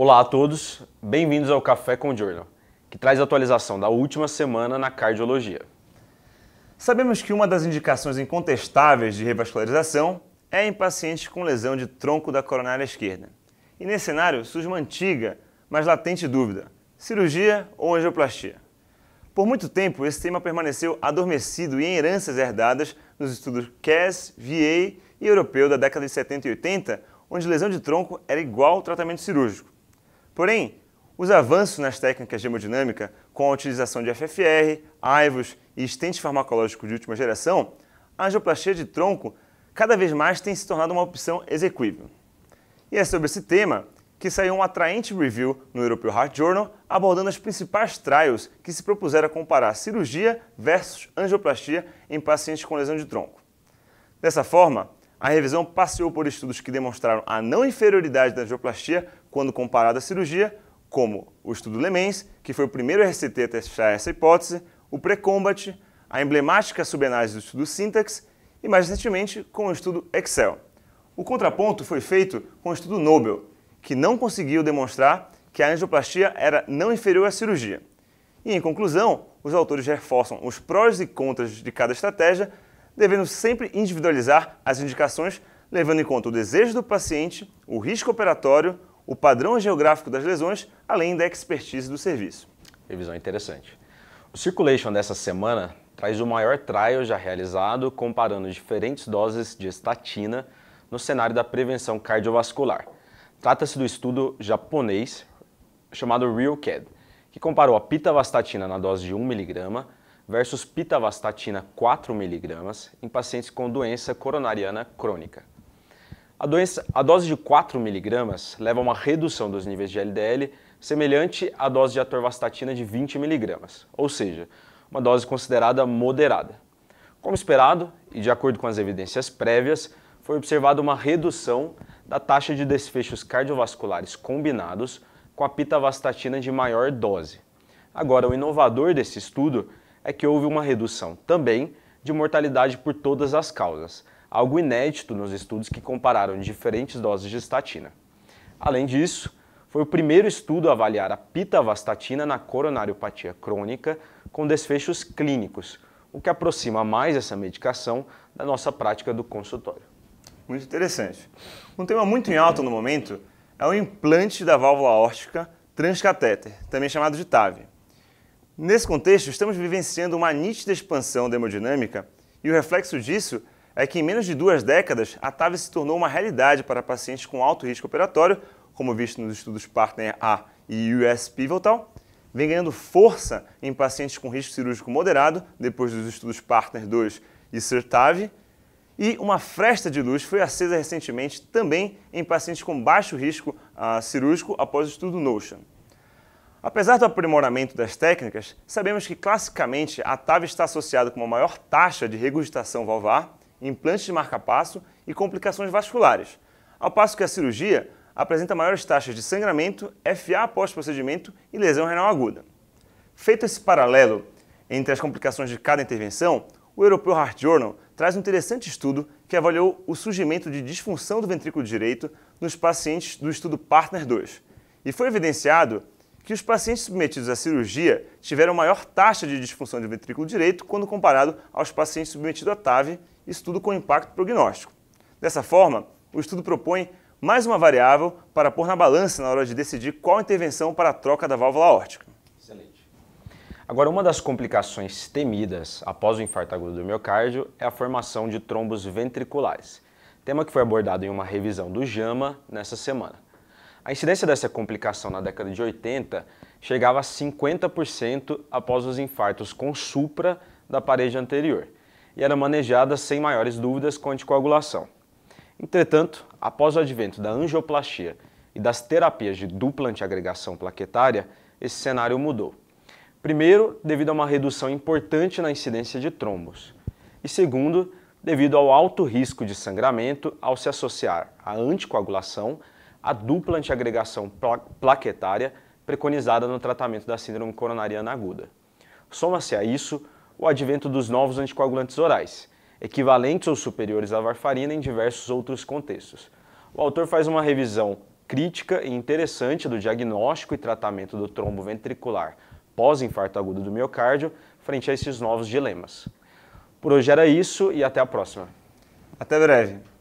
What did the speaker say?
Olá a todos, bem-vindos ao Café com Journal, que traz a atualização da última semana na cardiologia. Sabemos que uma das indicações incontestáveis de revascularização é em pacientes com lesão de tronco da coronária esquerda. E nesse cenário surge uma antiga, mas latente dúvida: cirurgia ou angioplastia? Por muito tempo, esse tema permaneceu adormecido e em heranças herdadas nos estudos CAS, VA e europeu da década de 70 e 80, onde lesão de tronco era igual ao tratamento cirúrgico. Porém, os avanços nas técnicas de hemodinâmica, com a utilização de FFR, AIVOS e estentes farmacológicos de última geração, a angioplastia de tronco cada vez mais tem se tornado uma opção exequível. E é sobre esse tema que saiu um atraente review no European Heart Journal abordando as principais trials que se propuseram a comparar cirurgia versus angioplastia em pacientes com lesão de tronco. Dessa forma, a revisão passeou por estudos que demonstraram a não inferioridade da angioplastia quando comparada à cirurgia, como o estudo Lemens, que foi o primeiro RCT a testar essa hipótese, o Precombat, a emblemática subanálise do estudo Syntax e, mais recentemente, com o estudo Excel. O contraponto foi feito com o estudo Nobel, que não conseguiu demonstrar que a angioplastia era não inferior à cirurgia. E, em conclusão, os autores reforçam os prós e contras de cada estratégia devendo sempre individualizar as indicações, levando em conta o desejo do paciente, o risco operatório, o padrão geográfico das lesões, além da expertise do serviço. Revisão interessante. O Circulation dessa semana traz o maior trial já realizado comparando diferentes doses de estatina no cenário da prevenção cardiovascular. Trata-se do estudo japonês chamado RealCAD, que comparou a pitavastatina na dose de 1mg versus pitavastatina 4mg em pacientes com doença coronariana crônica. A, doença, a dose de 4mg leva a uma redução dos níveis de LDL semelhante à dose de atorvastatina de 20mg, ou seja, uma dose considerada moderada. Como esperado, e de acordo com as evidências prévias, foi observada uma redução da taxa de desfechos cardiovasculares combinados com a pitavastatina de maior dose. Agora, o inovador desse estudo é que houve uma redução também de mortalidade por todas as causas, algo inédito nos estudos que compararam diferentes doses de estatina. Além disso, foi o primeiro estudo a avaliar a pitavastatina na coronariopatia crônica com desfechos clínicos, o que aproxima mais essa medicação da nossa prática do consultório. Muito interessante. Um tema muito em alta no momento é o implante da válvula órtica transcatéter, também chamado de TAVI. Nesse contexto, estamos vivenciando uma nítida expansão hemodinâmica e o reflexo disso é que em menos de duas décadas, a TAV se tornou uma realidade para pacientes com alto risco operatório, como visto nos estudos Partner A e US Pivotal, vem ganhando força em pacientes com risco cirúrgico moderado, depois dos estudos Partner 2 e SIRTAV, e uma fresta de luz foi acesa recentemente também em pacientes com baixo risco uh, cirúrgico após o estudo NOTION. Apesar do aprimoramento das técnicas, sabemos que classicamente a TAV está associada com uma maior taxa de regurgitação valvar, implantes de marcapasso e complicações vasculares, ao passo que a cirurgia apresenta maiores taxas de sangramento, FA após procedimento e lesão renal aguda. Feito esse paralelo entre as complicações de cada intervenção, o Europeu Heart Journal traz um interessante estudo que avaliou o surgimento de disfunção do ventrículo direito nos pacientes do estudo Partner 2. E foi evidenciado que os pacientes submetidos à cirurgia tiveram maior taxa de disfunção de ventrículo direito quando comparado aos pacientes submetidos à TAV, estudo com impacto prognóstico. Dessa forma, o estudo propõe mais uma variável para pôr na balança na hora de decidir qual intervenção para a troca da válvula aórtica. Excelente. Agora, uma das complicações temidas após o infarto agudo do miocárdio é a formação de trombos ventriculares, tema que foi abordado em uma revisão do JAMA nessa semana. A incidência dessa complicação na década de 80 chegava a 50% após os infartos com supra da parede anterior e era manejada sem maiores dúvidas com anticoagulação. Entretanto, após o advento da angioplastia e das terapias de dupla antiagregação plaquetária, esse cenário mudou. Primeiro, devido a uma redução importante na incidência de trombos. E segundo, devido ao alto risco de sangramento ao se associar à anticoagulação a dupla antiagregação plaquetária preconizada no tratamento da síndrome coronariana aguda. Soma-se a isso o advento dos novos anticoagulantes orais, equivalentes ou superiores à varfarina em diversos outros contextos. O autor faz uma revisão crítica e interessante do diagnóstico e tratamento do trombo ventricular pós-infarto agudo do miocárdio frente a esses novos dilemas. Por hoje era isso e até a próxima. Até breve.